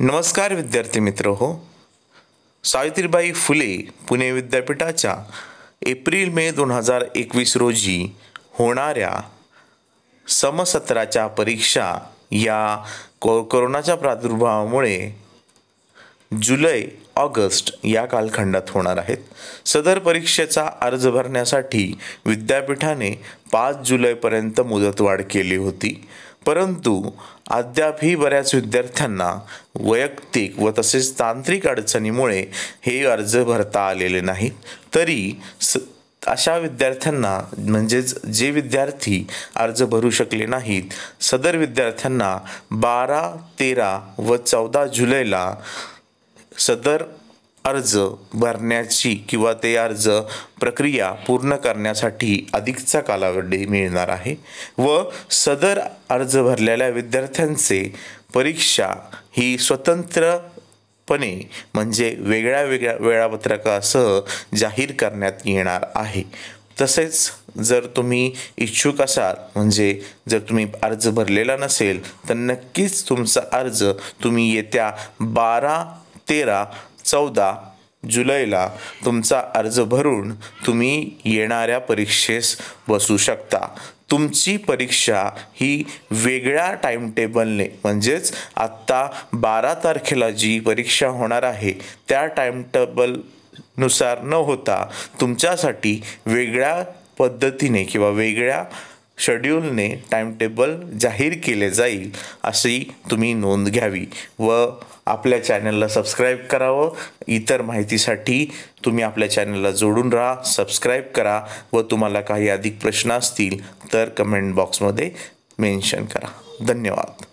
नमस्कार विद्यार्थी मित्र हो सावित्रीबाई फुले पुणे विद्यापीठाच्या एप्रिल मे दोन हजार एकवीस रोजी होणाऱ्या समसत्राच्या परीक्षा या को कोरोनाच्या प्रादुर्भावामुळे जुलै ऑगस्ट या कालखंडात होणार आहेत सदर परीक्षेचा अर्ज भरण्यासाठी विद्यापीठाने पाच जुलैपर्यंत मुदतवाढ केली होती परंतु अद्यापही बऱ्याच विद्यार्थ्यांना वैयक्तिक व तसेच तांत्रिक अडचणीमुळे हे अर्ज भरता आलेले नाहीत तरी स अशा विद्यार्थ्यांना म्हणजेच जे विद्यार्थी अर्ज भरू शकले नाहीत सदर विद्यार्थ्यांना बारा तेरा व चौदा जुलैला सदर अर्ज भरण्याची किंवा ते अर्ज प्रक्रिया पूर्ण करण्यासाठी अधिकचा कालावधी मिळणार आहे व सदर अर्ज भरलेल्या विद्यार्थ्यांचे परीक्षा ही स्वतंत्रपणे म्हणजे वेगळ्या वेगळ्या वेळापत्रकासह जाहीर करण्यात येणार आहे तसेच जर तुम्ही इच्छुक असाल म्हणजे जर तुम्ही अर्ज भरलेला नसेल तर नक्कीच तुमचा अर्ज तुम्ही येत्या बारा तेरा चौदा जुलैला तुमचा अर्ज भरून तुम्ही येणाऱ्या परीक्षेस बसू शकता तुमची परीक्षा ही वेगळ्या टाईमटेबलने म्हणजेच आत्ता बारा तारखेला जी परीक्षा होणार आहे त्या टाईमटेबलनुसार न होता तुमच्यासाठी वेगळ्या पद्धतीने किंवा वेगळ्या शेड्यूलने टाईमटेबल जाहीर केले जाईल अशी तुम्ही नोंद घ्यावी व आपल्या चॅनलला सबस्क्राईब करावं इतर माहितीसाठी तुम्ही आपल्या चॅनलला जोडून राहा सबस्क्राईब करा व तुम्हाला काही अधिक प्रश्न असतील तर कमेंट बॉक्समध्ये मेन्शन करा धन्यवाद